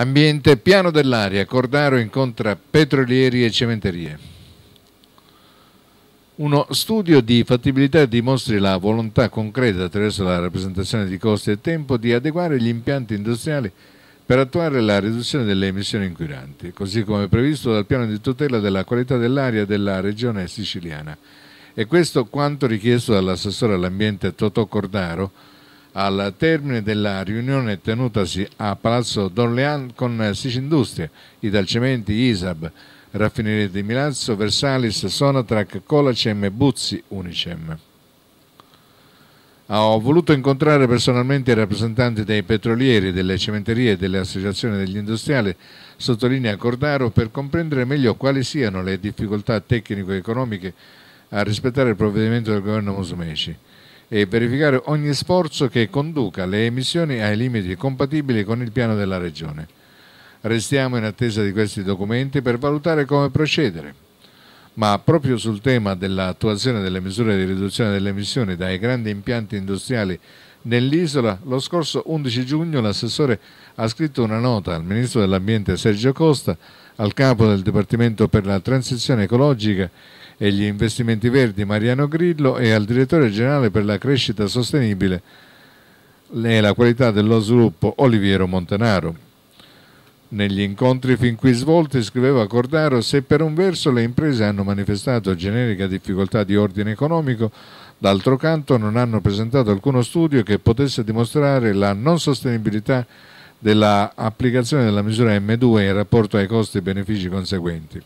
Ambiente piano dell'aria, Cordaro incontra petrolieri e cementerie. Uno studio di fattibilità dimostri la volontà concreta attraverso la rappresentazione di costi e tempo di adeguare gli impianti industriali per attuare la riduzione delle emissioni inquinanti, così come previsto dal piano di tutela della qualità dell'aria della regione siciliana. E questo quanto richiesto dall'assessore all'ambiente Totò Cordaro, al termine della riunione tenutasi a Palazzo d'Orléans con Sicindustria, Italcementi, Isab, Raffinerie di Milazzo, Versalis, Sonatrac, Colacem, Buzzi, Unicem. Ho voluto incontrare personalmente i rappresentanti dei petrolieri, delle cementerie e delle associazioni degli industriali, sottolinea Cordaro, per comprendere meglio quali siano le difficoltà tecnico-economiche a rispettare il provvedimento del governo Musumeci e verificare ogni sforzo che conduca le emissioni ai limiti compatibili con il piano della Regione. Restiamo in attesa di questi documenti per valutare come procedere ma proprio sul tema dell'attuazione delle misure di riduzione delle emissioni dai grandi impianti industriali nell'isola, lo scorso 11 giugno l'assessore ha scritto una nota al ministro dell'Ambiente Sergio Costa, al capo del Dipartimento per la Transizione Ecologica e gli Investimenti Verdi Mariano Grillo e al direttore generale per la crescita sostenibile e la qualità dello sviluppo Oliviero Montenaro. Negli incontri fin qui svolti, scriveva Cordaro, se per un verso le imprese hanno manifestato generica difficoltà di ordine economico, d'altro canto non hanno presentato alcuno studio che potesse dimostrare la non sostenibilità dell'applicazione della misura M2 in rapporto ai costi e benefici conseguenti.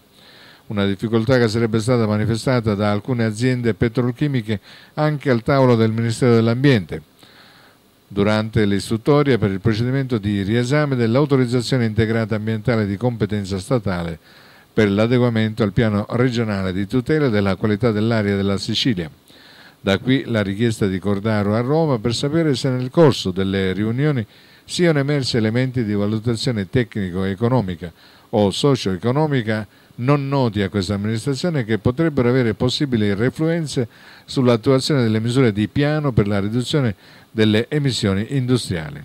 Una difficoltà che sarebbe stata manifestata da alcune aziende petrolchimiche anche al tavolo del Ministero dell'Ambiente durante l'istruttoria per il procedimento di riesame dell'autorizzazione integrata ambientale di competenza statale per l'adeguamento al piano regionale di tutela della qualità dell'aria della Sicilia. Da qui la richiesta di Cordaro a Roma per sapere se nel corso delle riunioni siano emersi elementi di valutazione tecnico-economica o socio-economica non noti a questa amministrazione che potrebbero avere possibili refluenze sull'attuazione delle misure di piano per la riduzione delle emissioni industriali.